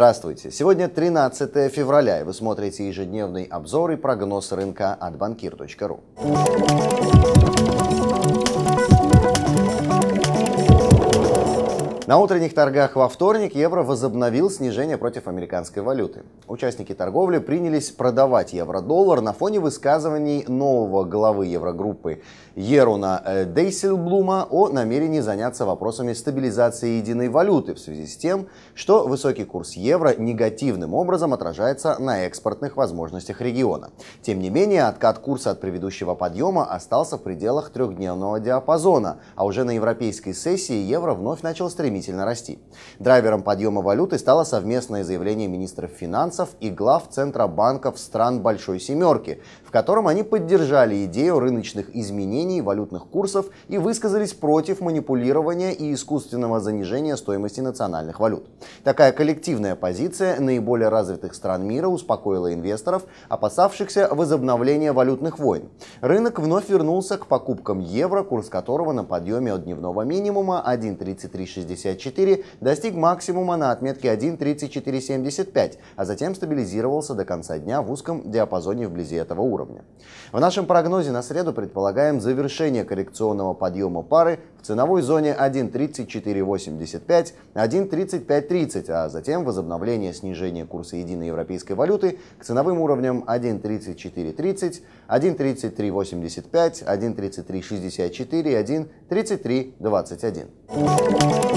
Здравствуйте! Сегодня 13 февраля, и вы смотрите ежедневный обзор и прогноз рынка от банкир.ру. На утренних торгах во вторник евро возобновил снижение против американской валюты. Участники торговли принялись продавать евро-доллар на фоне высказываний нового главы еврогруппы Еруна э, Дейсельблума о намерении заняться вопросами стабилизации единой валюты в связи с тем, что высокий курс евро негативным образом отражается на экспортных возможностях региона. Тем не менее, откат курса от предыдущего подъема остался в пределах трехдневного диапазона, а уже на европейской сессии евро вновь начал стремиться стремительно расти. Драйвером подъема валюты стало совместное заявление министров финансов и глав Центробанков стран Большой Семерки, в котором они поддержали идею рыночных изменений валютных курсов и высказались против манипулирования и искусственного занижения стоимости национальных валют. Такая коллективная позиция наиболее развитых стран мира успокоила инвесторов, опасавшихся возобновления валютных войн. Рынок вновь вернулся к покупкам евро, курс которого на подъеме от дневного минимума 1.3360 1.64 достиг максимума на отметке 1.3475, а затем стабилизировался до конца дня в узком диапазоне вблизи этого уровня. В нашем прогнозе на среду предполагаем завершение коррекционного подъема пары в ценовой зоне 1.3485, 1.3530, а затем возобновление снижения курса единой европейской валюты к ценовым уровням 1.3430, 1.3385, 1.3364 1.3321.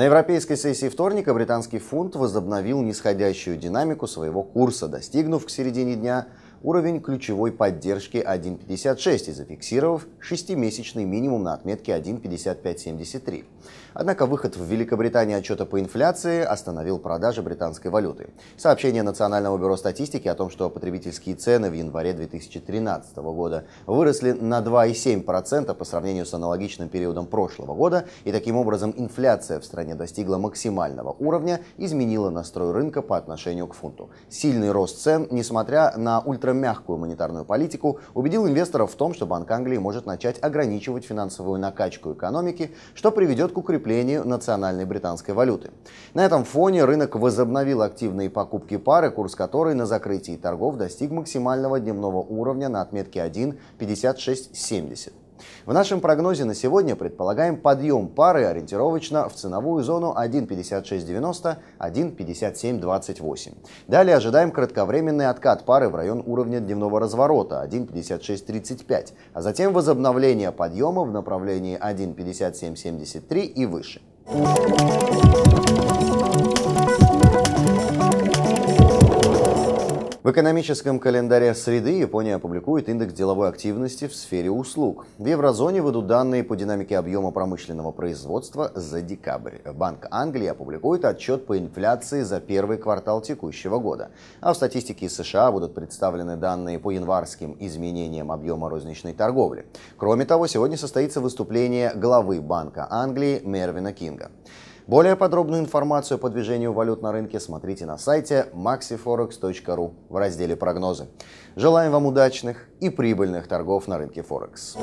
На европейской сессии вторника британский фунт возобновил нисходящую динамику своего курса, достигнув к середине дня уровень ключевой поддержки 1.56 и зафиксировав шестимесячный минимум на отметке 1.5573. Однако выход в Великобритании отчета по инфляции остановил продажи британской валюты. Сообщение Национального бюро статистики о том, что потребительские цены в январе 2013 года выросли на 2,7% по сравнению с аналогичным периодом прошлого года, и таким образом инфляция в стране достигла максимального уровня, изменила настрой рынка по отношению к фунту. Сильный рост цен, несмотря на ультра про мягкую монетарную политику, убедил инвесторов в том, что Банк Англии может начать ограничивать финансовую накачку экономики, что приведет к укреплению национальной британской валюты. На этом фоне рынок возобновил активные покупки пары, курс которой на закрытии торгов достиг максимального дневного уровня на отметке 1.5670. В нашем прогнозе на сегодня предполагаем подъем пары ориентировочно в ценовую зону 1.5690, 1.5728. Далее ожидаем кратковременный откат пары в район уровня дневного разворота 1.5635, а затем возобновление подъема в направлении 1.5773 и выше. В экономическом календаре среды Япония опубликует индекс деловой активности в сфере услуг. В еврозоне выйдут данные по динамике объема промышленного производства за декабрь. Банк Англии опубликует отчет по инфляции за первый квартал текущего года. А в статистике США будут представлены данные по январским изменениям объема розничной торговли. Кроме того, сегодня состоится выступление главы Банка Англии Мервина Кинга. Более подробную информацию по движению валют на рынке смотрите на сайте maxiforex.ru в разделе «Прогнозы». Желаем вам удачных и прибыльных торгов на рынке Форекс.